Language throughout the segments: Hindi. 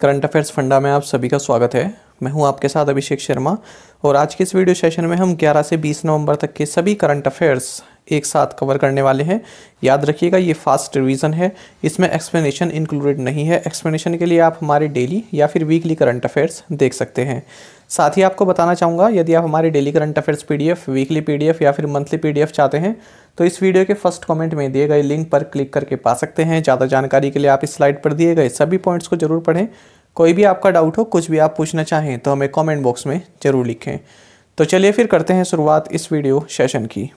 करंट अफेयर्स फंडा में आप सभी का स्वागत है मैं हूं आपके साथ अभिषेक शर्मा और आज के इस वीडियो सेशन में हम 11 से 20 नवंबर तक के सभी करंट अफेयर्स एक साथ कवर करने वाले हैं याद रखिएगा ये फास्ट रिवीजन है इसमें एक्सप्लेनेशन इंक्लूडेड नहीं है एक्सप्लेनेशन के लिए आप हमारे डेली या फिर वीकली करंट अफेयर्स देख सकते हैं साथ ही आपको बताना चाहूँगा यदि आप हमारे daily current affairs PDF weekly PDF या फिर मंथली पीडीएफ चाहते हैं तो इस वीडियो के फर्स्ट कमेंट में दिए गए लिंक पर क्लिक करके पा सकते हैं ज़्यादा जानकारी के लिए आप इस स्लाइड पर दिए गए सभी पॉइंट्स को जरूर पढ़ें कोई भी आपका डाउट हो कुछ भी आप पूछना चाहें तो हमें कॉमेंट बॉक्स में ज़रूर लिखें तो चलिए फिर करते हैं शुरुआत इस वीडियो सेशन की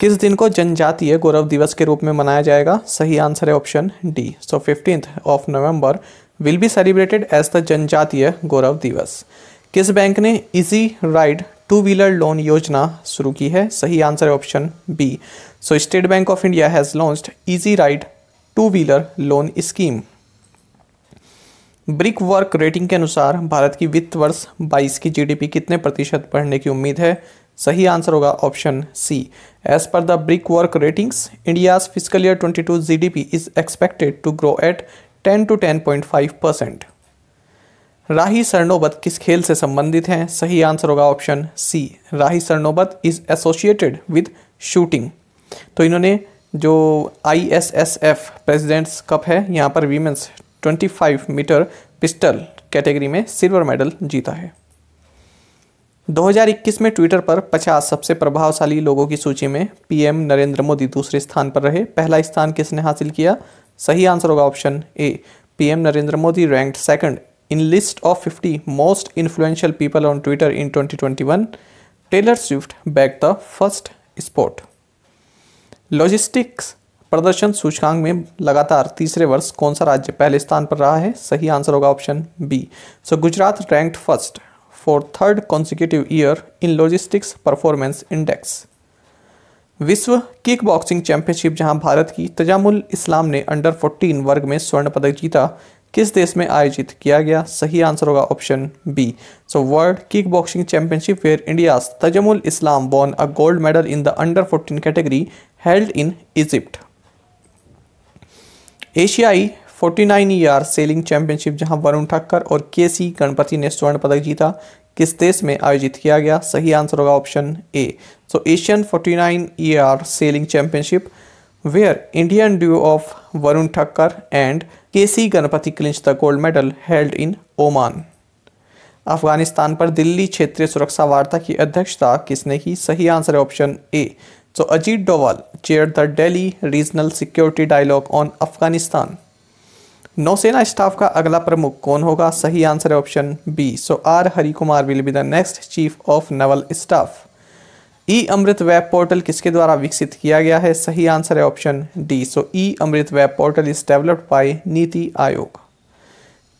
किस दिन को जनजातीय गौरव दिवस के रूप में मनाया जाएगा सही आंसर है option D so fifteenth of November will be celebrated as the Janjatiya Gaurav Divas किस बैंक ने easy ride two wheeler loan योजना शुरू की है सही आंसर है option B so State Bank of India has launch easy ride two wheeler loan scheme Brickwork rating के अनुसार भारत की वित्त वर्ष 22 की जीडीपी कितने प्रतिशत बढ़ने की उम्मीद है सही आंसर होगा option C as per the Brickwork ratings India's physical year 22 GDP is expected to grow at ten to ten point five percent Rahi Sarnobat किस खेल से संबंधित हैं सही आंसर होगा option C Rahi Sarnobat is associated with shooting तो इन्होंने जो I S S F presidents cup है यहाँ पर women's five metre pistol category में सिल्वर मेडल जीता है 2021 में ट्विटर पर 50 सबसे प्रभावशाली लोगों की सूची में पीएम नरेंद्र मोदी दूसरे स्थान पर रहे पहला स्थान किसने हासिल किया सही आंसर होगा option A PM Narendra Modi ranked second in list of 50 most influential people on Twitter in 2021 Taylor Swift back the first spot logistics प्रदर्शन सूचकांक में लगातार तीसरे वर्ष कौन सा राज्य पहले स्थान पर रहा है सही आंसर होगा option B so Gujarat ranked first for third consecutive year in logistics performance index विश्व किक बॉक्सिंग चैंपियनशिप जहां भारत की तजामुल इस्लाम ने अंडर 14 वर्ग में स्वर्ण पदक जीता किस देश में आयोजित किया गया सही आंसर होगा option B so world kick boxing championship where India Tajamul Islam won a gold medal in the under 14 category held in Egypt एशियाई 49 ईयर सेलिंग चैंपियनशिप जहां वरुण ठक्कर और के सी गणपति ने स्वर्ण पदक जीता किस देश में आयोजित किया गया सही आंसर होगा option A So Asian 49 ER Sailing Championship where Indian duo of Varun Thakkar and KC Ganapati clinched the gold medal held in Oman. Afghanistan पर दिल्ली क्षेत्रीय सुरक्षा वार्ता की अध्यक्षता किसने की सही आंसर है ऑप्शन ए तो Ajit Doval chair the Delhi regional security dialogue on Afghanistan नौसेना स्टाफ का अगला प्रमुख कौन होगा सही आंसर है option B so R Hari Kumar will be the next chief of naval staff E Amrit web portal किसके द्वारा विकसित किया गया है सही आंसर है option D so E Amrit web portal is developed by NITI Aayog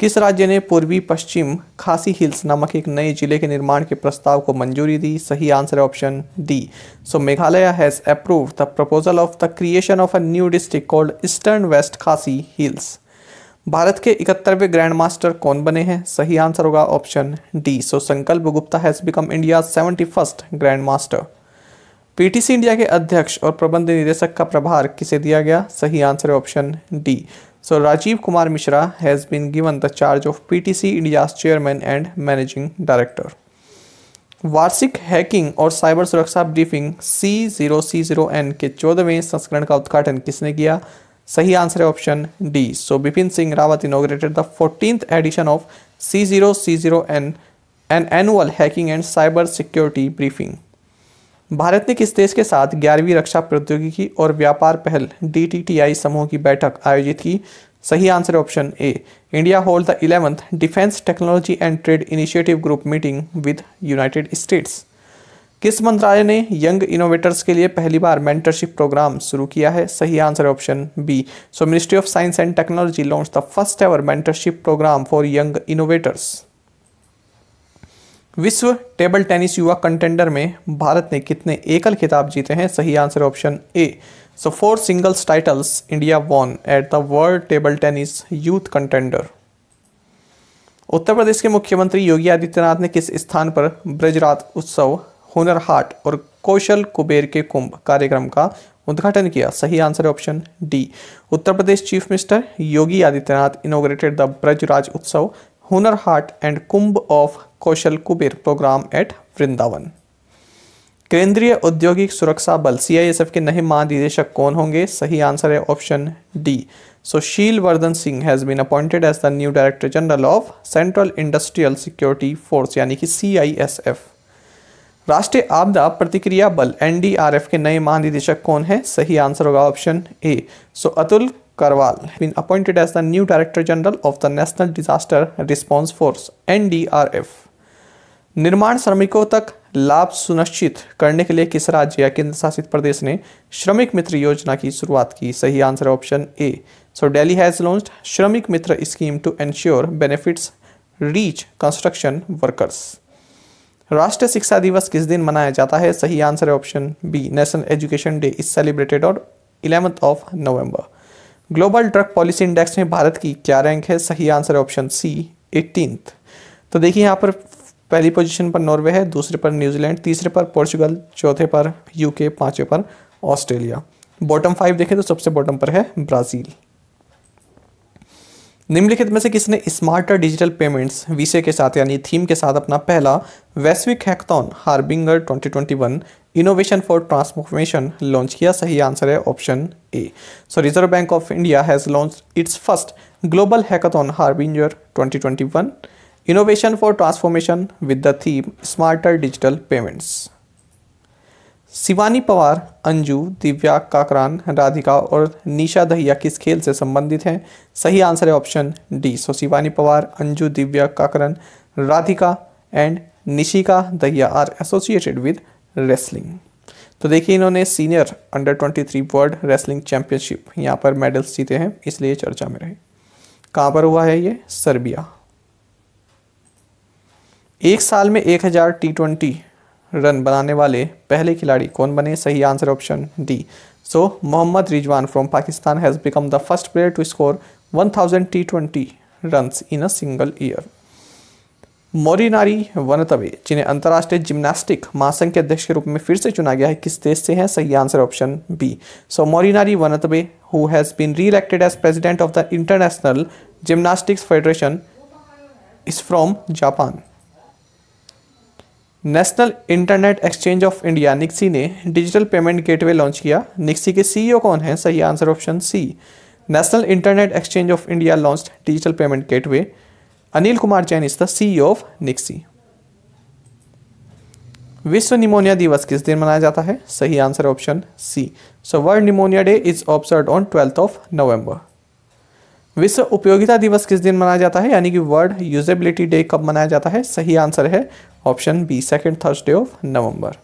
किस राज्य ने पूर्वी पश्चिम खासी हिल्स नामक एक नए जिले के निर्माण के प्रस्ताव को मंजूरी दी सही आंसर है option D so Meghalaya has approve the proposal of the creation of a new district called Eastern West Khasi hills भारत के इकहत्तरवें ग्रैंड मास्टर कौन बने हैं सही आंसर होगा option D so Sankalp Gupta has become India seventy first grand master PTC India के अध्यक्ष और प्रबंध निदेशक का प्रभार किसे दिया गया सही आंसर है option D so Rajiv Kumar Mishra has been given the charge of PTC India chairman and managing director वार्षिक हैकिंग और साइबर सुरक्षा briefing C zero C zero N के चौदहवें संस्करण का उद्घाटन किसने किया सही आंसर है option D so Bipin Singh Rawat inaugurated the fourteenth edition of C zero C zero N N annual hacking and cyber security briefing भारत ने किस देश के साथ ग्यारहवीं रक्षा प्रौद्योगिकी और व्यापार पहल डी समूह की बैठक आयोजित की सही answer option A India hold the eleventh defence technology and trade initiative group meeting with United States किस मंत्रालय ने यंग इनोवेटर्स के लिए पहली बार मेंटरशिप प्रोग्राम शुरू किया है सही आंसर है option B so ministry of science and technology launch the first ever mentorship programme for young innovators विश्व टेबल टेनिस युवा कंटेंडर में भारत ने कितने एकल खिताब जीते हैं सही answer option A so four singles titles India won at the world table tennis youth contender Uttar Pradesh के मुख्यमंत्री योगी आदित्यनाथ ने किस स्थान पर ब्रजरात उत्सव हुनर हाट और कौशल कुबेर के कुंभ कार्यक्रम का उद्घाटन किया सही आंसर है option D Uttar Pradesh chief minister Yogi Adityanath inaugurated the Brajraj Utsav Hunar Haat and Kumbh of Kaushal Kuber programme at Vrindavan केंद्रीय औद्योगिक सुरक्षा बल सीआईएसएफ के नए महानिदेशक कौन होंगे सही आंसर है option D Sushil Vardhan Singh has been appointed as the new director general of central industrial security force यानी कि सीआईएसएफ राष्ट्रीय आपदा प्रतिक्रिया बल एनडीआरएफ के नए महानिदेशक कौन है सही आंसर होगा option A so Atul Karwal been appointed as the new director general of the national disaster response force NDRF निर्माण श्रमिकों तक लाभ सुनिश्चित करने के लिए किस राज्य या केंद्र शासित प्रदेश ने श्रमिक मित्र योजना की शुरुआत की सही answer option A so Delhi has launch Shramik Mitra scheme to ensure benefits reach construction workers राष्ट्रीय शिक्षा दिवस किस दिन मनाया जाता है सही आंसर है option B national education day is celebrated on eleventh of November global drug policy index में भारत की क्या रैंक है सही आंसर है ऑप्शन सी एटीनथ तो देखिए यहाँ पर पहली पोजीशन पर नॉर्वे है दूसरे पर न्यूजीलैंड तीसरे पर पोर्चुगल चौथे पर यूके पाँचवें पर ऑस्ट्रेलिया बॉटम फाइव देखें तो सबसे बॉटम पर है ब्राज़ील निम्नलिखित में से किसने स्मार्टर डिजिटल पेमेंट्स विषय के साथ यानी थीम के साथ अपना पहला वैश्विक hackathon Harbinger 2021 innovation for transformation launch किया सही आंसर है option A so Reserve bank of India has launch its first global hackathon Harbinger 2021 innovation for transformation with the theme smarter digital payments Shivani Pawar Anju Divya Kakran Radhika और निशा दहिया किस खेल से संबंधित हैं सही आंसर है option D so Shivani Pawar Anju Divya Kakran Radhika and Nishika Dahiya are associated with wrestling तो देखिए इन्होंने senior under twenty three world wrestling championship यहाँ पर मेडल्स जीते हैं इसलिए चर्चा में रहे कहाँ पर हुआ है ये सर्बिया एक साल में एक हज़ार टी ट्वेंटी रन बनाने वाले पहले खिलाड़ी कौन बने सही answer option D so Mohammad Rizwan from Pakistan has become the first player to score 1000 twenty run in a single year Morinari वनतवे जिन्हें अंतर्राष्ट्रीय जिम्नास्टिक महासंघ के अध्यक्ष के रूप में फिर से चुना गया है किस देश से है सही answer option B so Morinari वनतवे who has been re elected as president of the international gymnastics federation is from Japan national internet exchange of India NIXI ने डिजिटल पेमेंट गेटवे लॉन्च किया निक्सी के सीईओ e कौन है सही answer option C national internet exchange of India launch digital payment gateway Anil Kumar Jain is the CEO of e NIXI विश्व निमोनिया दिवस किस दिन मनाया जाता है सही answer option C so world pneumonia day is observe on twelfth of November विश्व उपयोगिता दिवस किस दिन मनाया जाता है यानी कि वर्ल्ड यूजेबिलिटी डे कब मनाया जाता है सही आंसर है option B second Thursday of November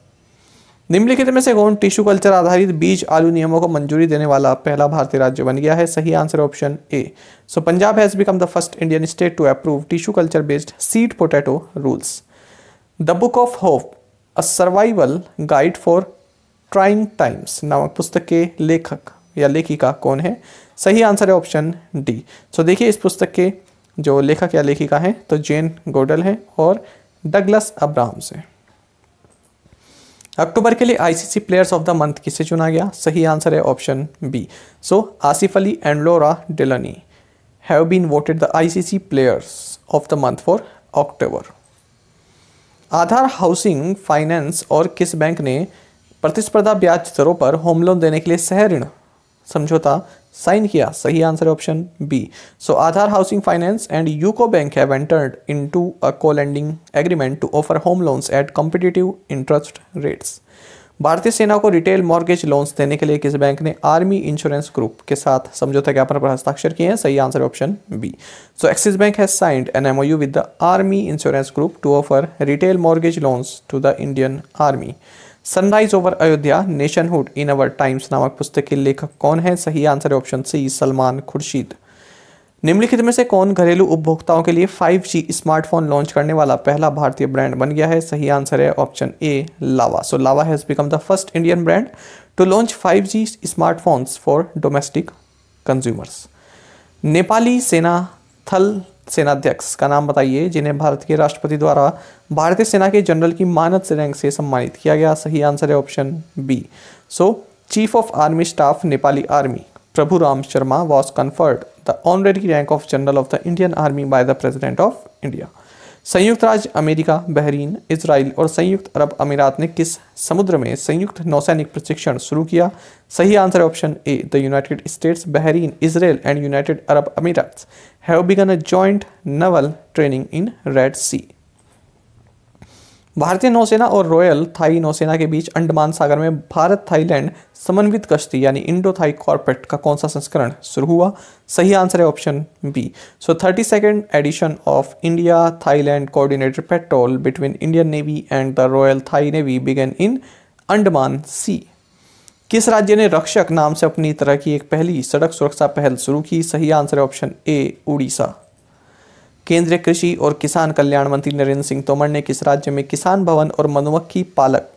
निम्नलिखित में से कौन टिश्यू कल्चर आधारित बीज आलू नियमों को मंजूरी देने वाला पहला भारतीय राज्य बन गया है सही answer option A so Punjab has become the first Indian state to approve tissue culture based seed potato rules the book of hope a survival guide for trying times नामक पुस्तक के लेखक या लेखिका कौन है सही आंसर है ऑप्शन डी सो देखिए इस पुस्तक के जो लेखक या लेखिका हैं तो जेन गोडल हैं और डगलस अब्राहम्स हैं अक्टूबर के लिए ICC players of the month किसे चुना गया सही आंसर है option B so Asif Ali and Laura Delany have been voted the ICC players of the month for October Aadhaar housing finance और किस बैंक ने प्रतिस्पर्धा ब्याज दरों पर होम लोन देने के लिए सह ऋण समझौता साइन किया सही आंसर है option B so Aadhaar housing finance and UCO bank have entered into a co lending agreement to offer home loans at competitive interest rates भारतीय सेना को रिटेल मॉर्गेज लोन्स देने के लिए किस बैंक ने आर्मी इंश्योरेंस ग्रुप के साथ समझौता ज्ञापन पर हस्ताक्षर किए हैं सही answer option B so Axis bank has signed an MOU with the army insurance group to offer retail mortgage loans to the Indian army sunrise over Ayodhya nationhood in our times नामक पुस्तक के लेखक कौन है सही आंसर है ऑप्शन सी सलमान खुर्शीद निम्नलिखित में से कौन घरेलू उपभोक्ताओं के लिए 5G स्मार्टफोन लॉन्च करने वाला पहला भारतीय ब्रांड बन गया है सही आंसर है option A Lava so Lava has become the first Indian brand to launch 5G smartphones for domestic consumers Nepali सेना थल सेनाध्यक्ष का नाम बताइए जिन्हें भारत के राष्ट्रपति द्वारा भारतीय सेना के जनरल की मानद से रैंक से सम्मानित किया गया सही आंसर है option B so chief of army staff Nepali army Prabhu Ram Sharma was conferred the honorary rank of general of the Indian army by the president of India संयुक्त राज्य अमेरिका बहरीन इसराइल और संयुक्त अरब अमीरात ने किस समुद्र में संयुक्त नौसैनिक प्रशिक्षण शुरू किया सही answer option A the United States Bahrain Israel and United Arab Emirates have begun a joint naval training in Red Sea भारतीय नौसेना और रॉयल थाई नौसेना के बीच अंडमान सागर में भारत थाईलैंड समन्वित कश्ती यानी इंडो थाई कॉर्पोरेट का कौन सा संस्करण शुरू हुआ सही आंसर है option B so thirty second edition of India Thailand coordinated patrol between Indian navy and the Royal Thai navy began in Andaman sea किस राज्य ने रक्षक नाम से अपनी तरह की एक पहली सड़क सुरक्षा पहल शुरू की सही आंसर है ऑप्शन ए उड़ीसा केंद्रीय कृषि और किसान कल्याण मंत्री नरेंद्र सिंह तोमर ने किस राज्य में किसान भवन और मधुमक्खी पालक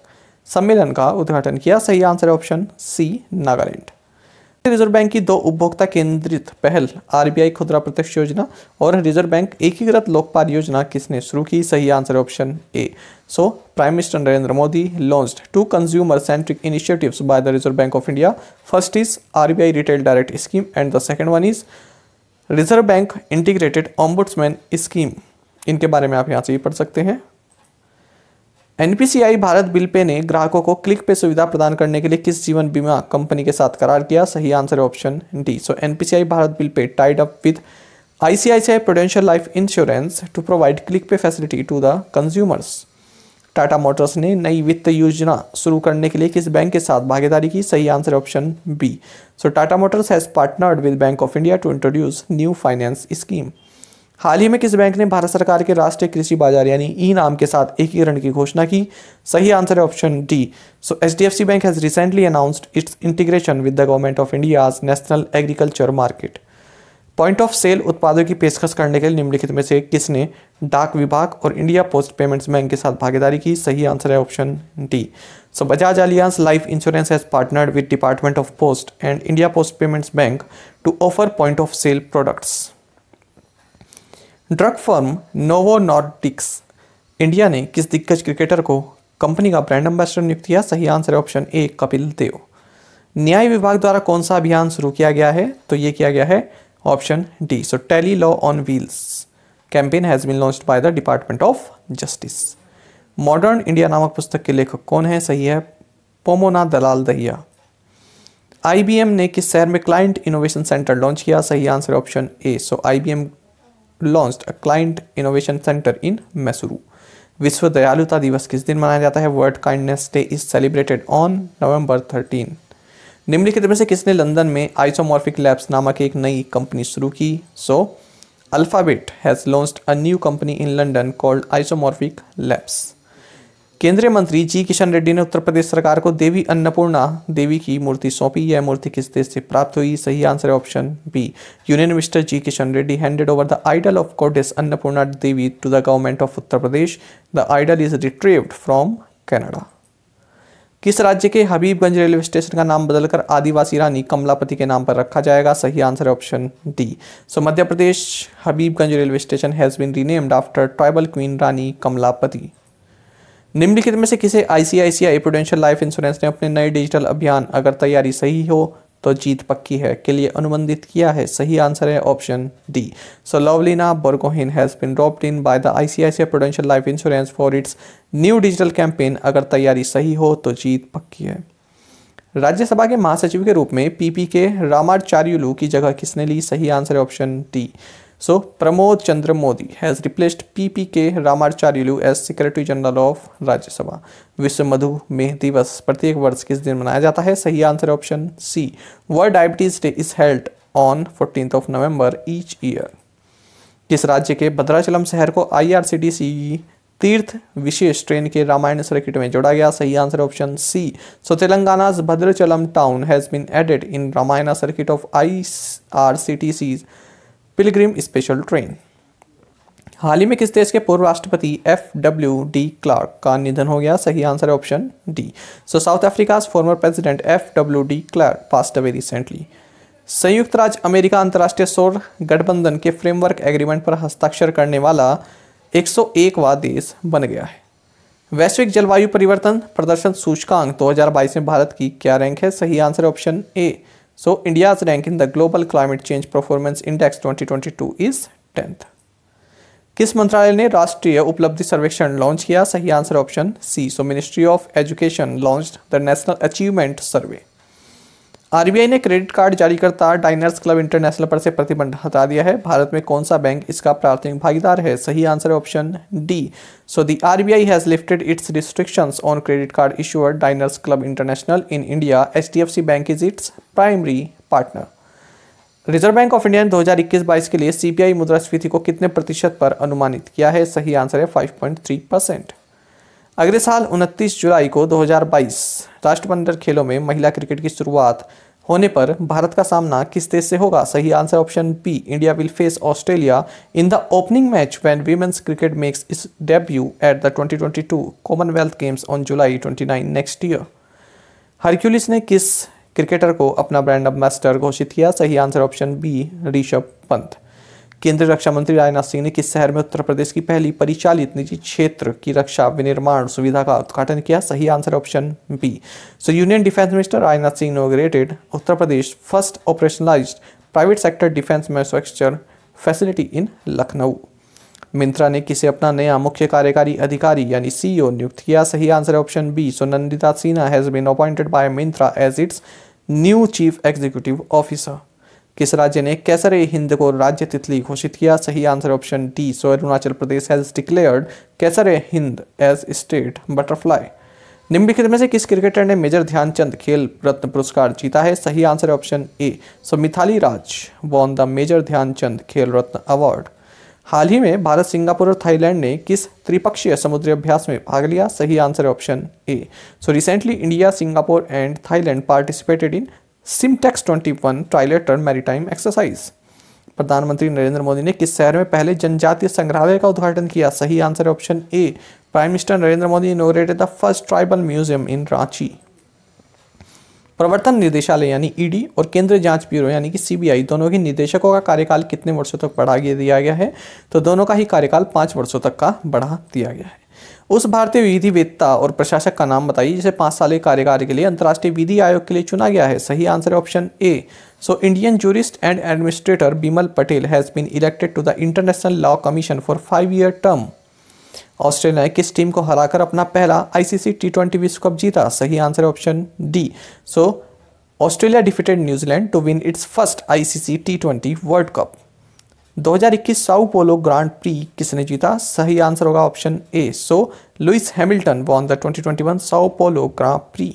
सम्मेलन का उद्घाटन किया सही आंसर है option C Nagaland reserve bank की दो उपभोक्ता केंद्रित पहल आरबीआई खुदरा प्रत्यक्ष योजना और रिजर्व बैंक एकीकृत लोकपाल योजना किसने शुरू की सही answer option A so prime minister Narendra Modi launch two consumer centric initiatives by the reserve bank of India first is RBI retail direct scheme and the second one is reserve bank integrated ombudsman scheme इनके बारे में आप यहाँ से भी पढ़ सकते हैं एन भारत बिल पे ने ग्राहकों को क्लिक पे सुविधा प्रदान करने के लिए किस जीवन बीमा कंपनी के साथ करार किया सही आंसर है option D so N Bharat bill pay tied up with I Prudential life insurance to provide click pay facility to the consumers Tata motors ने नई वित्त योजना शुरू करने के लिए किस बैंक के साथ भागीदारी की सही answer option B so Tata motors has partnered with bank of India to introduce new finance scheme हाल ही में किस बैंक ने भारत सरकार के राष्ट्रीय कृषि बाजार यानी ई नाम के साथ एकीकरण की घोषणा की सही आंसर है option D so H D F C bank has recently announced its integration with the government of India national agriculture market point of sale उत्पादों की पेशकश करने के लिए निम्नलिखित में से किसने डाक विभाग और इंडिया पोस्ट पेमेंट्स बैंक के साथ भागीदारी की सही आंसर है option D so Bajaj Allianz life insurance has partnered with department of post and India post payments bank to offer point of sale products drug firm Novo Nordisk India ने किस दिग्गज क्रिकेटर को कंपनी का ब्रांड एम्बेसडर नियुक्त किया सही आंसर है ऑप्शन ए कपिल देव न्याय विभाग द्वारा कौन सा अभियान शुरू किया गया है तो ये किया गया है option D so tele law on wheels campaign has been launch by the department of justice modern India नामक पुस्तक के लेखक कौन है सही है पोमोना दलाल दहिया आईबीएम ने किस शहर में क्लाइंट इनोवेशन सेंटर लॉन्च किया सही answer option A so IBM launched a client innovation centre in Mysuru विश्व दयालुता दिवस किस दिन मनाया जाता है world kindness day is celebrated on November thirteen निम्नलिखित में से किसने लंदन में आइसोमॉर्फिक लैब्स नामक एक नई कंपनी शुरू की so Alphabet has launch a new company in London called Isomorphic Labs केंद्रीय मंत्री जी किशन रेड्डी ने उत्तर प्रदेश सरकार को देवी अन्नपूर्णा देवी की मूर्ति सौंपी यह मूर्ति किस देश से प्राप्त हुई सही आंसर है option B union minister G Kishan Reddy handed over the idol of goddess Annapurna Devi to the government of Uttar Pradesh the idol is retrieved from Canada किस राज्य के हबीबगंज रेलवे स्टेशन का नाम बदलकर आदिवासी रानी कमलापति के नाम पर रखा जाएगा सही आंसर है option D so Madhya Pradesh Habibganj railway station has been renamed after tribal queen Rani Kamlapati निम्नलिखित में से किसे आईसीआईसीआई प्रोडेंशियल लाइफ इंश्योरेंस ने अपने नए डिजिटल अभियान अगर तैयारी सही हो तो जीत पक्की है के लिए अनुबंधित किया है सही आंसर है option D so Lovlina Borgohain has been dropped in by the ICICI prudential life insurance for its new digital campaign अगर तैयारी सही हो तो जीत पक्की है राज्यसभा के महासचिव के रूप में पीपी के रामाचार्युलू की जगह किसने ली सही आंसर है option D So Pramod Chandra Modi has replaced PPK Ramacharyalu as Secretary General of Rajya Sabha. विश्व मधु मेह दिवस प्रत्येक वर्ष किस दिन मनाया जाता है सही answer option C world diabetes day is held on fourteen of November each year किस राज्य के भद्राचलम शहर को आई तीर्थ विशेष ट्रेन के रामायण सर्किट में जोड़ा गया सही answer option C so Telangana Bhadrachalam town has been added in Ramayana circuit of I R C T C's pilgrim special train हाल ही में किस देश के पूर्व राष्ट्रपति एफ डब्ल्यू डी क्लार्क का निधन हो गया सही आंसर है option D so South Africa former president F W de Klerk passed away recently संयुक्त राज्य अमेरिका अंतर्राष्ट्रीय सौर गठबंधन के फ्रेमवर्क एग्रीमेंट पर हस्ताक्षर करने वाला 101वां देश बन गया है वैश्विक जलवायु परिवर्तन प्रदर्शन सूचकांक 2022 में भारत की क्या रैंक है सही answer option A So India's rank in the Global Climate Change Performance Index 2022 is 10th. किस मंत्रालय ने राष्ट्रीय उपलब्धि सर्वेक्षण लॉन्च किया सही answer option C so ministry of education launch the national achievement survey RBI ने क्रेडिट कार्ड जारी करता डाइनर्स क्लब इंटरनेशनल पर से प्रतिबंध हटा दिया है भारत में कौन सा बैंक इसका प्राथमिक भागीदार है सही आंसर है option D so the R B I has lifted its restrictions on credit card issuer Diners Club International in India H D F C bank is its primary partner reserve bank of India ने दो हजार इक्कीस बाईस के लिए सीपीआई मुद्रास्फीति को कितने प्रतिशत पर अनुमानित किया है सही आंसर है फाइव पॉइंट थ्री परसेंट अगले साल 29 जुलाई को 2022 राष्ट्रमंडल खेलों में महिला क्रिकेट की शुरुआत होने पर भारत का सामना किस देश से होगा सही answer option B India will face Australia in the opening match when women's cricket makes its debut at the 2022 Commonwealth games on July 29 next year Hercules ने किस क्रिकेटर को अपना ब्रांड अम्बेसडर घोषित किया सही answer option B Rishabh Pant केंद्रीय रक्षा मंत्री राजनाथ सिंह ने किस शहर में उत्तर प्रदेश की पहली परिचालित निजी क्षेत्र की रक्षा विनिर्माण सुविधा का उद्घाटन किया सही answer option B so union defence minister Rajnath Singh inaugurated Uttar Pradesh first operationalise private sector defence manufacture facility in Lucknow Myntra ने किसे अपना नया मुख्य कार्यकारी अधिकारी यानी सीईओ e नियुक्त किया सही answer option B so Nandita Sinha has been appointed by Myntra as its new chief executive officer किस राज्य ने कैसर हिंद को राज्य तितली घोषित किया सही answer option D so Arunachal Pradesh has declared Kaiser Hind as state butterfly निम्नलिखित में से किस क्रिकेटर ने मेजर ध्यानचंद खेल रत्न पुरस्कार जीता है सही answer option A so Mithali Raj won the major Dhyan Chand Khel Ratna award हाल ही में भारत सिंगापुर और थाईलैंड ने किस त्रिपक्षीय समुद्री अभ्यास में भाग लिया सही answer option A so recently India Singapore and Thailand participated in SITMEX 21 turn maritime exercise प्रधानमंत्री नरेंद्र मोदी ने किस शहर में पहले जनजातीय संग्रहालय का उद्घाटन किया सही आंसर है option A prime minister Narendra Modi inaugurated the first tribal museum in Ranchi प्रवर्तन निदेशालय यानी ईडी और केंद्रीय जांच ब्यूरो यानी कि सीबीआई दोनों के निदेशकों का कार्यकाल कितने वर्षों तक बढ़ा दिया गया है तो दोनों का ही कार्यकाल पाँच वर्षों तक का बढ़ा दिया गया है उस भारतीय विधि और प्रशासक का नाम बताइए जिसे पाँच साल के कार्यकाल के लिए अंतर्राष्ट्रीय विधि आयोग के लिए चुना गया है सही answer option A so Indian jurist and administrator Bimal Patel has been elected to the international law commission for five year term Australia ने किस टीम को हराकर अपना पहला आईसीसी टी ट्वेंटी विश्व कप जीता सही answer option D so Australia defeated New Zealand to win its first ICC T twenty world cup हजार साउ पोलो ग्रांड प्री किसने जीता सही आंसर होगा option A so Lewis Hamilton won the 2021 Sao Paulo grand prix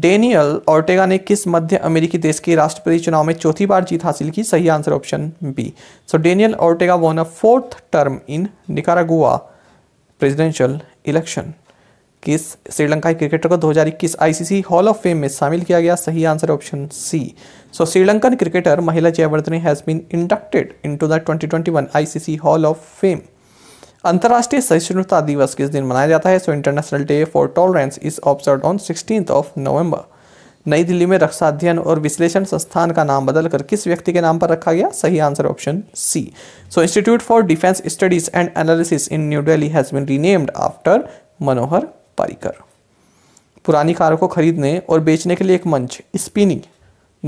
Daniel Ortega ने किस मध्य अमेरिकी देश के राष्ट्रपति चुनाव में चौथी बार जीत हासिल की सही answer option B so Daniel Ortega won a fourth term in Nicaragua presidential election किस श्रीलंका क्रिकेटर को 2021 आईसीसी हॉल ऑफ फेम में शामिल किया गया सही answer option C so Sri Lankan cricketer Mahela Jayawardene has been inducted to the 2021 ICC hall of fame अंतर्राष्ट्रीय सहिष्णुता दिवस किस दिन मनाया जाता है so international day for tolerance is observe on sixteen of November नई दिल्ली में रक्षा अध्ययन और विश्लेषण संस्थान का नाम बदलकर किस व्यक्ति के नाम पर रखा गया सही answer option C so institute for defence studies and analysis in New Delhi has been renamed after Manohar Parrikar पुरानी कारों को खरीदने और बेचने के लिए एक मंच स्पिनी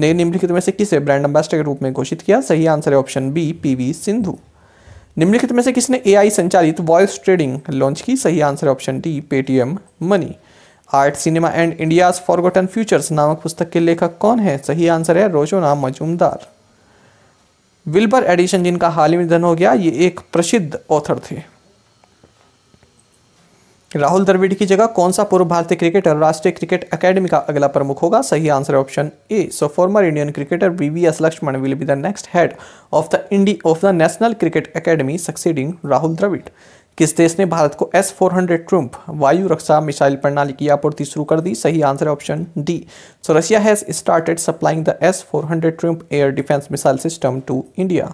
ने निम्नलिखित में से किसे ब्रांड एम्बेसडर के रूप में घोषित किया सही आंसर है ऑप्शन बी पीवी सिंधु निम्नलिखित में से किसने एआई संचालित वॉइस ट्रेडिंग लॉन्च की सही आंसर है option D Paytm money art cinema and India's forgotten futures नामक पुस्तक के लेखक कौन है सही आंसर है रोजोना मजूमदार विल्बर एडिशन जिनका हाल ही में निधन हो गया ये एक प्रसिद्ध ऑथर थे राहुल द्रविड़ की जगह कौन सा पूर्व भारतीय क्रिकेटर राष्ट्रीय क्रिकेट अकेडमी का अगला प्रमुख होगा सही answer option A so former Indian cricketer V V S Laxman will be the next head of the indy of the national cricket academy succeeding Rahul Dravid किस देश ने भारत को एस फोर हंड्रेड ट्रुम्प वायु रक्षा मिसाइल प्रणाली की आपूर्ति शुरू कर दी सही answer option D so Russia has started supplying the S four hundred Triumf air defence missile system to India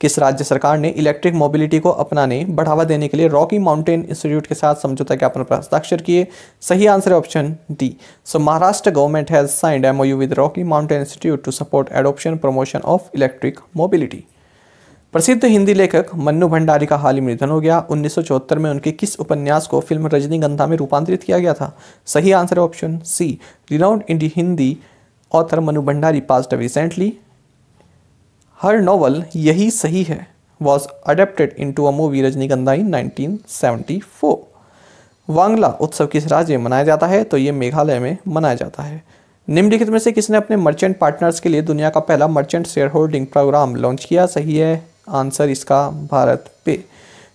किस राज्य सरकार ने इलेक्ट्रिक मोबिलिटी को अपनाने बढ़ावा देने के लिए रॉकी माउंटेन इंस्टीट्यूट के साथ समझौता ज्ञापन पर हस्ताक्षर किए सही आंसर है option D so Maharashtra government has signed M with Rocky Mountain Institute to support adoption promotion of electric mobility प्रसिद्ध हिंदी लेखक मन्नू भंडारी का हाल ही में निधन हो गया 1974 में उनके किस उपन्यास को फिल्म रजनीगंधा में रूपांतरित किया गया था सही आंसर है option C renowned Hindi Hindi author Manu Bhandari passed recently her novel यही सही है was adapted into a movie Rajnigandha in 1974 Wangala उत्सव किस राज्य में मनाया जाता है तो ये मेघालय में मनाया जाता है निम्नलिखित में से किसने अपने मर्चेंट पार्टनर्स के लिए दुनिया का पहला merchant share holding programme launch किया सही है आंसर इसका भारत पे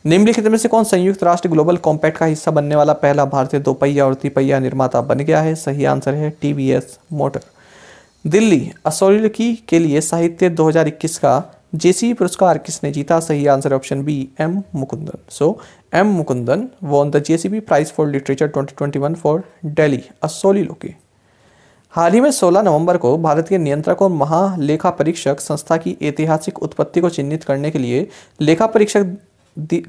निम्नलिखित में से कौन संयुक्त राष्ट्र ग्लोबल कॉम्पैक्ट का हिस्सा बनने वाला पहला भारतीय दोपहिया और तिपहिया निर्माता बन गया है सही आंसर है टी मोटर दिल्ली असौलिकी के लिए साहित्य 2021 का जेसी पुरस्कार किसने जीता सही answer option B M Mukundan सो एम मुकुंदन वो on the JCB prize for literature 2021 for daily असोली लोके हाल ही में 16 नवंबर को भारत के नियंत्रक और महालेखा परीक्षक संस्था की ऐतिहासिक उत्पत्ति को चिन्हित करने के लिए लेखा परीक्षक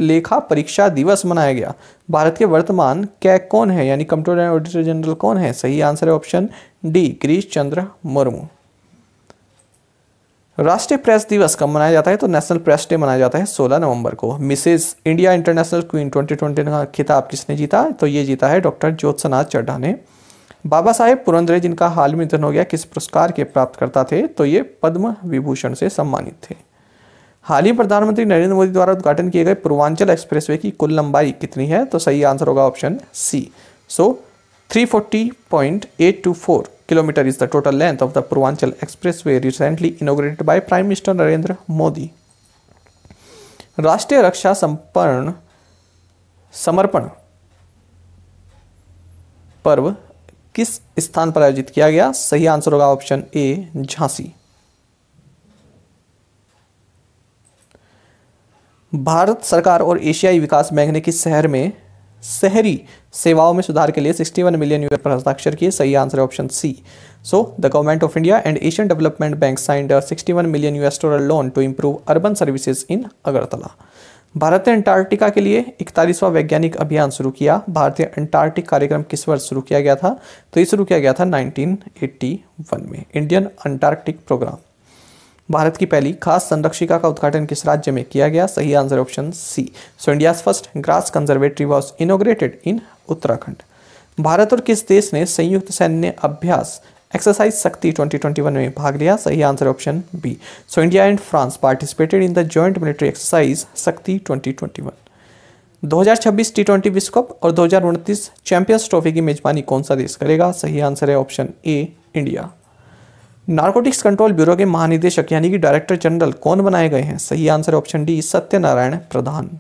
लेखा परीक्षा दिवस मनाया गया भारत के वर्तमान कैक कौन है यानी कंप्यूटर एंड ऑडिटर जनरल कौन है सही आंसर है ऑप्शन डी गिरीश चंद्र मुर्मू राष्ट्रीय प्रेस दिवस कब मनाया जाता है तो नेशनल प्रेस डे मनाया जाता है 16 नवंबर को मिसेज इंडिया इंटरनेशनल क्वीन 2020 का खिताब किसने जीता तो ये जीता है डॉक्टर ज्योत्सनाथ चड्ढा ने बाबा साहेब पुरंदरे जिनका हाल में निधन हो गया किस पुरस्कार के प्राप्तकर्ता थे तो ये पद्म विभूषण से सम्मानित थे हाल ही प्रधानमंत्री नरेंद्र मोदी द्वारा उद्घाटन किए गए पूर्वांचल एक्सप्रेसवे की कुल लंबाई कितनी है तो सही आंसर होगा option C so 340.824 is the total length of the Purvanchal expressway recently inaugurated by prime minister Narendra Modi राष्ट्रीय रक्षा संपर्ण समर्पण पर्व किस स्थान पर आयोजित किया गया सही आंसर होगा ऑप्शन ए झांसी भारत सरकार और एशियाई विकास बैंक ने किस शहर में शहरी सेवाओं में सुधार के लिए 61 मिलियन यूरो पर हस्ताक्षर किए सही आंसर है option C so the government of India and Asian development bank signed 61 million US dollar loan to improve urban services in Agartala Bharat ने अंटार्कटिका के लिए इकतालीसवां वैज्ञानिक अभियान शुरू किया भारतीय अंटार्कटिक कार्यक्रम किस वर्ष शुरू किया गया था तो ये शुरू किया गया था 1981 में इंडियन अंटार्कटिक प्रोग्राम भारत की पहली खास संरक्षिका का उद्घाटन किस राज्य में किया गया सही answer option C so India first grass conservatory was inaugurated in Uttarakhand Bharat और किस देश ने संयुक्त सैन्य अभ्यास एक्सरसाइज शक्ति 2021 में भाग लिया सही answer option B so India and France participated in the joint military exercise Shakti 2021 2026 T twenty विश्व कप और दो चैंपियंस ट्रॉफी की मेजबानी कौन सा देश करेगा सही आंसर है option A India narcotics control bureau के महानिदेशक यानी कि डायरेक्टर जनरल कौन बनाए गए हैं सही answer option D Satyanarayan Pradhan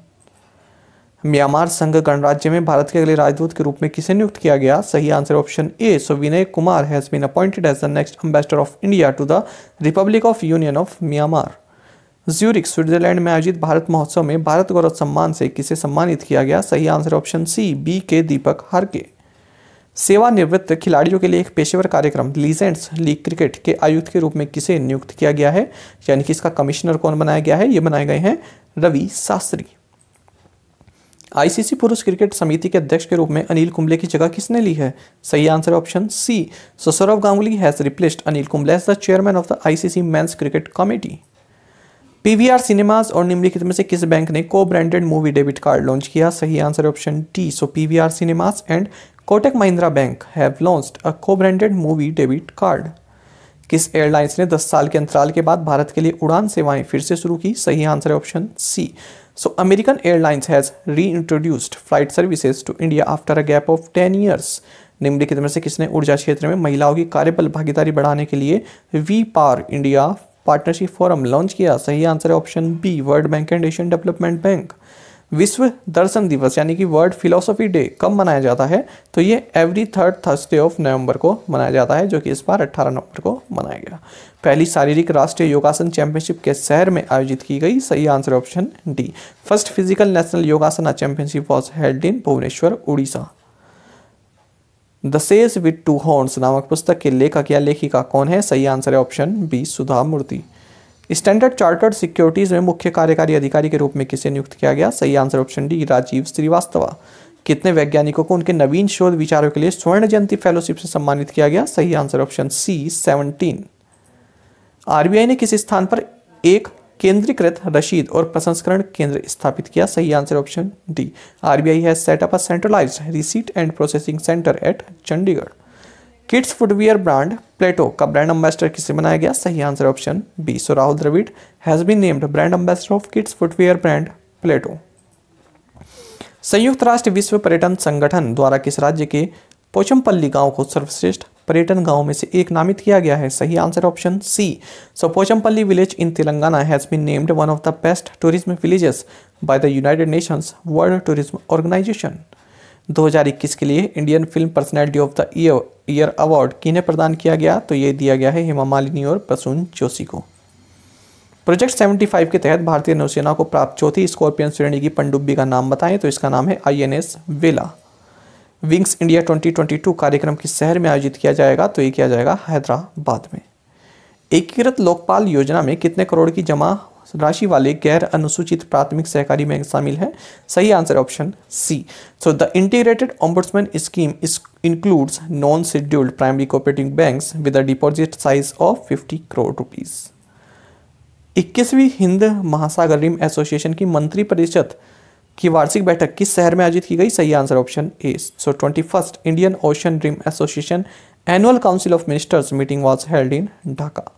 Myanmar संघ गणराज्य में भारत के अगले राजदूत के रूप में किसे नियुक्त किया गया सही answer option A so Vinay Kumar has been appointed as the next ambassador of India to the republic of union of Myanmar Zurich Switzerland में आयोजित भारत महोत्सव में भारत गौरव सम्मान से किसे सम्मानित किया गया सही आंसर ऑप्शन सी बी के दीपक हारके सेवानिवृत्त खिलाड़ियों के लिए एक पेशेवर कार्यक्रम लीजेंड्स लीग क्रिकेट के आयुक्त के रूप में किसे नियुक्त किया गया है यानी कि इसका कमिश्नर कौन बनाया गया है ये बनाए गए हैं रवि शास्त्री आईसीसी पुरुष क्रिकेट समिति के अध्यक्ष के रूप में अनिल कुंबले की जगह किसने ली है सही answer option C so Sourav Ganguly has replaced Anil Kumble as the chairman of the ICC men's cricket committee PVR cinemas और निम्नलिखित में से किस बैंक ने co branded movie debit card launch किया सही answer option D so PVR cinemas and Kotak Mahindra bank have launched a co branded movie debit card किस एयरलाइंस ने 10 साल के अंतराल के बाद भारत के लिए उड़ान सेवाएं फिर से शुरू की सही आंसर है option C so American airlines has reintroduced flight services to India after a gap of ten years निम्नलिखित में से किसने ऊर्जा क्षेत्र में महिलाओं की कार्यबल भागीदारी बढ़ाने के लिए we par India partnership forum launch किया सही आंसर है option B world bank and Asian development bank विश्व दर्शन दिवस यानी कि वर्ल्ड फिलोसफी डे कब मनाया जाता है तो ये every third Thursday of November को मनाया जाता है जो कि इस बार 18 नवंबर को मनाया गया पहली शारीरिक राष्ट्रीय योगासन चैंपियनशिप के शहर में आयोजित की गई सही answer option D first physical national yogasana championship was held in Bhubaneswar Orissa the sage with two horns नामक पुस्तक के लेखक या लेखिका कौन है सही आंसर है option B Sudha Murthy standard chartered securities में मुख्य कार्यकारी अधिकारी के रूप में किसे नियुक्त किया गया सही answer option D Rajiv Srivastava कितने वैज्ञानिकों को उनके नवीन शोध विचारों के लिए स्वर्ण जयंती फेलोशिप से सम्मानित किया गया सही answer option C seventeen RBI ने किस स्थान पर एक केंद्रीकृत रशीद और प्रसंस्करण केंद्र स्थापित किया सही आंसर ऑप्शन डी आरबीआई है set up a centralised receipt and processing centre at Chandigarh kids footwear brand Plato का ब्रांड एम्बेसडर किसे बनाया गया सही answer option B so Rahul Dravid has been named brand ambassador of kids footwear brand Plato संयुक्त राष्ट्र विश्व पर्यटन संगठन द्वारा किस राज्य के पोचमपल्ली गांव को सर्वश्रेष्ठ पर्यटन गांव में से एक नामित किया गया है सही answer option C so Pochampally village in Telangana has been named one of the best tourism villages by the United Nations World Tourism Organisation 2021 के लिए Indian film personality of the year award किन्हें प्रदान किया गया तो ये दिया गया है हेमा मालिनी और प्रसून जोशी को प्रोजेक्ट 75 के तहत भारतीय नौसेना को प्राप्त चौथी स्कॉर्पियन श्रेणी की पनडुब्बी का नाम बताएं तो इसका नाम है आईएनएस वेला विंग्स इंडिया 2022 कार्यक्रम किस शहर में आयोजित किया जाएगा तो ये किया जाएगा हैदराबाद में एकीकृत लोकपाल योजना में कितने करोड़ की जमा राशि वाले गैर अनुसूचित प्राथमिक सहकारी बैंक शामिल है सही answer option C so the integrated ombudsman scheme is includes non scheduled primary cooperative banks with a deposit size of fifty crore rupees इक्कीसवीं हिंद महासागर रिम एसोसिएशन की मंत्रिपरिषद की वार्षिक बैठक किस शहर में आयोजित की गई सही answer option A so twenty first Indian Ocean Rim Association annual council of ministers meeting was held in Dhaka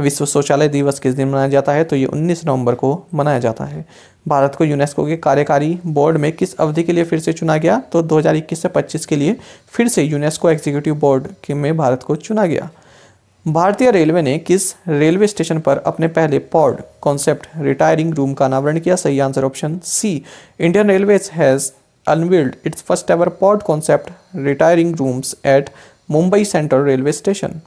विश्व शौचालय दिवस किस दिन मनाया जाता है तो ये 19 नवंबर को मनाया जाता है भारत को यूनेस्को के कार्यकारी बोर्ड में किस अवधि के लिए फिर से चुना गया तो 2021 से 25 के लिए फिर से यूनेस्को एग्जीक्यूटिव बोर्ड के में भारत को चुना गया भारतीय रेलवे ने किस रेलवे स्टेशन पर अपने पहले पॉड कॉन्सेप्ट रिटायरिंग रूम का अनावरण किया सही answer option C Indian railways has unveiled its first ever pod concept retiring rooms at Mumbai central railway station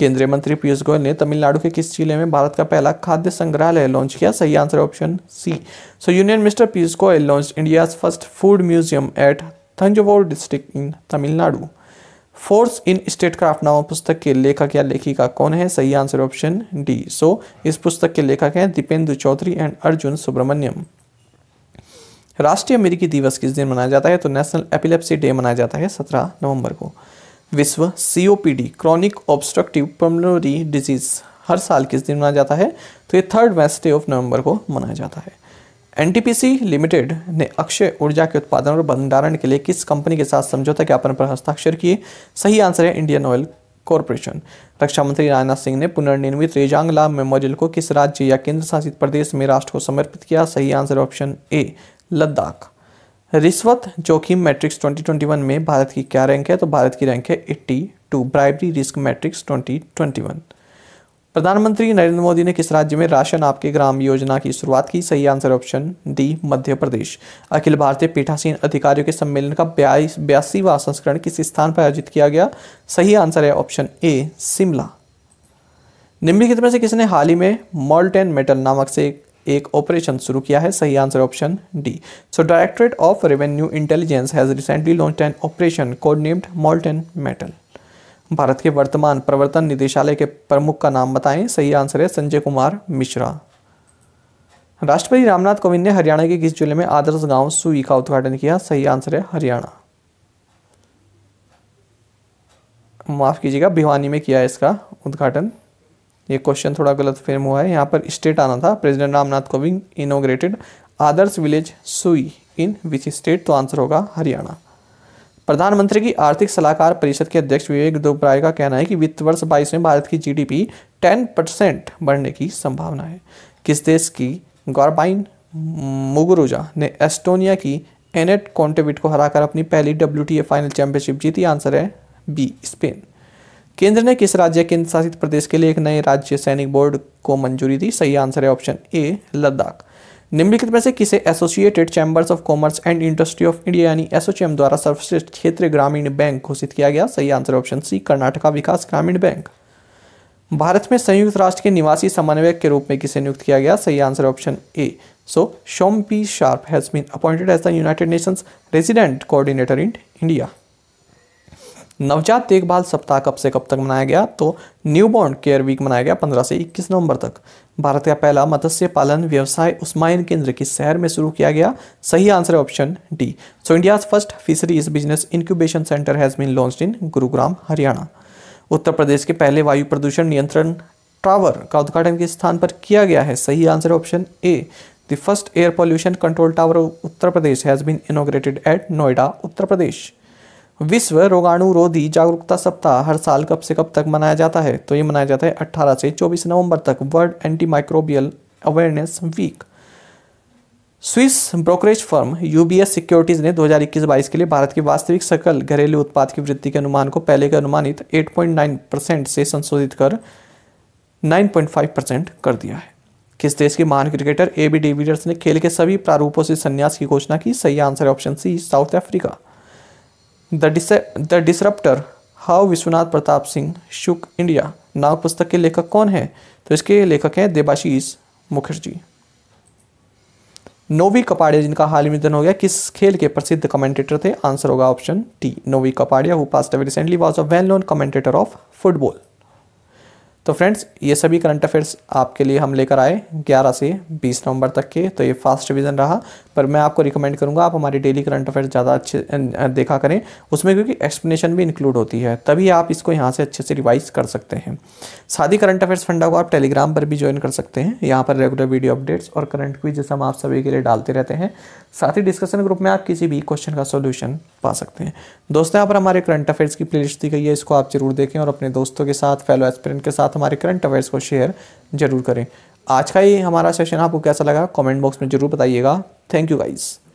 केंद्रीय मंत्री पीयूष गोयल ने तमिलनाडु के किस जिले में भारत का पहला खाद्य संग्रहालय लॉन्च किया सही answer option C so union minister Piyush Goyal launch India first food museum at Thanjavur district in Tamil Nadu force in statecraft नामा पुस्तक के लेखक या लेखिका कौन है सही आंसर ऑप्शन डी सो इस पुस्तक के लेखक हैं दीपेंद्र चौधरी एंड अर्जुन सुब्रमण्यम राष्ट्रीय अमेरिकी दिवस किस दिन मनाया जाता है तो नेशनल एपिलेप्सी डे मनाया जाता है सत्रह नवंबर को विश्व COPD chronic obstructive pulmonary disease हर साल किस दिन मनाया जाता है तो ये थर्ड वेस्टडे ऑफ नवंबर को मनाया जाता है एनटीपीसी लिमिटेड ने अक्षय ऊर्जा के उत्पादन और भंडारण के लिए किस कंपनी के साथ समझौता ज्ञापन पर हस्ताक्षर किए सही आंसर है इंडियन ऑयल कॉरपोरेशन रक्षा मंत्री राजनाथ सिंह ने पुनर्निर्मित रेजांगला मेमोरियल को किस राज्य या केंद्र शासित प्रदेश में राष्ट्र को समर्पित किया सही आंसर ऑप्शन ए लद्दाख रिश्वत जोखिम मैट्रिक्स 2021 में भारत की क्या रैंक है तो भारत की रैंक है 82 ब्राइबरी रिस्क मैट्रिक्स 2021 प्रधानमंत्री नरेंद्र मोदी ने किस राज्य में राशन आपके ग्राम योजना की शुरुआत की सही answer option D Madhya Pradesh अखिल भारतीय पीठासीन अधिकारियों के सम्मेलन का बयालीस बयासीवा संस्करण किस स्थान पर आयोजित किया गया सही आंसर है ऑप्शन ए शिमला निम्नलिखित में से किसने हाल ही में मॉल्ट एंड मेटल नामक से एक एक ऑपरेशन शुरू किया है सही answer option D so directorate of revenue intelligence has recently launched an operation code named molten metal Bharat के वर्तमान प्रवर्तन निदेशालय के प्रमुख का नाम बताएं सही आंसर है संजय कुमार मिश्रा राष्ट्रपति रामनाथ कोविंद ने हरियाणा के किस जिले में आदर्श गांव सुई का उद्घाटन किया सही आंसर है हरियाणा माफ़ कीजिएगा भिवानी में किया इसका उद्घाटन ये क्वेश्चन थोड़ा गलत फेम हुआ है यहाँ पर स्टेट आना था president Ramnath Kovind inaugurated Adarsh village Sui in which state तो आंसर होगा हरियाणा प्रधानमंत्री की आर्थिक सलाहकार परिषद के अध्यक्ष विवेक दोबराय का कहना है कि वित्त वर्ष बाईस में भारत की जीडीपी 10 परसेंट बढ़ने की संभावना है किस देश की गौरबाइन मुगुरुजा ने एस्टोनिया की एनेट कॉन्टेविट को हराकर अपनी पहली डब्ल्यू फाइनल चैंपियनशिप जीती आंसर है बी स्पेन केंद्र ने किस राज्य केंद्र शासित प्रदेश के लिए एक नए राज्य सैनिक बोर्ड को मंजूरी दी सही आंसर है ऑप्शन ए लद्दाख निम्नलिखित में से किसे associated chambers of commerce and industry of India यानी एसोचैम द्वारा सर्वश्रेष्ठ क्षेत्रीय ग्रामीण बैंक घोषित किया गया सही answer option C Karnataka Vikas Grameena bank Bharat में संयुक्त राष्ट्र के निवासी समन्वयक के रूप में किसे नियुक्त किया गया सही answer option A so Shombi Sharp has been appointed as the United Nations resident coordinator in India नवजात देखभाल सप्ताह कब से कब तक मनाया गया तो न्यूबॉर्न केयर वीक मनाया गया 15 से 21 नवंबर तक भारत का पहला मत्स्य पालन व्यवसाय उस्माइन केंद्र किस शहर में शुरू किया गया सही आंसर है option D so India first fisheries business incubation centre has been launch in Gurugram Haryana Uttar Pradesh के पहले वायु प्रदूषण नियंत्रण टावर का उद्घाटन किस स्थान पर किया गया है सही answer option A the first air pollution control tower Uttar Pradesh has been inaugurated at Noida Uttar Pradesh विश्व रोगाणु रोधी जागरूकता सप्ताह हर साल कब से कब तक मनाया जाता है तो ये मनाया जाता है 18 से 24 नवंबर तक world anti microbial awareness week Swiss brokerage firm UBS securities ने 2021-22 के लिए भारत की वास्तविक सकल घरेलू उत्पाद की वृद्धि के अनुमान को पहले के अनुमानित 8.9 परसेंट से संशोधित कर 9.5 परसेंट कर दिया है किस देश के महान क्रिकेटर ए बी डिविलियर्स ने खेल के सभी प्रारूपों से संन्यास की घोषणा की सही answer option C South Africa the disruptor how Vishwanath Pratap Singh shook India नाव पुस्तक के लेखक कौन है तो इसके लेखक हैं देवाशीष मुखर्जी नोवी कपाड़िया जिनका हाल ही में निधन हो गया किस खेल के प्रसिद्ध कमेंटेटर थे आंसर होगा option T Novy Kapadia who passed very recently was a well known commentator of football तो फ्रेंड्स ये सभी करंट अफेयर्स आपके लिए हम लेकर आए 11 से 20 नवंबर तक के तो ये फास्ट रिविजन रहा पर मैं आपको रिकमेंड करूँगा आप हमारी डेली करंट अफेयर्स ज़्यादा अच्छे अं, अं, देखा करें उसमें क्योंकि एक्सप्लेनेशन भी इंक्लूड होती है तभी आप इसको यहाँ से अच्छे से रिवाइज कर सकते हैं साथ ही करंट अफेयर्स फंडा को आप टेलीग्राम पर भी ज्वाइन कर सकते हैं यहाँ पर रेगुलर वीडियो अपडेट्स और करंट क्विज जैसे हम आप सभी के लिए डालते रहते हैं साथ ही डिस्कशन ग्रुप में आप किसी भी क्वेश्चन का सोल्यूशन पा सकते हैं दोस्तों यहाँ पर हमारे करंट अफेयर्स की प्ले दी गई है इसको आप जरूर देखें और अपने दोस्तों के साथ फेलो एक्सपेरेंट के साथ साथ हमारे करंट अफेयर्स को शेयर जरूर करें आज का ये हमारा सेशन आपको कैसा लगा कमेंट बॉक्स में ज़रूर बताइएगा थैंक यू गाइज़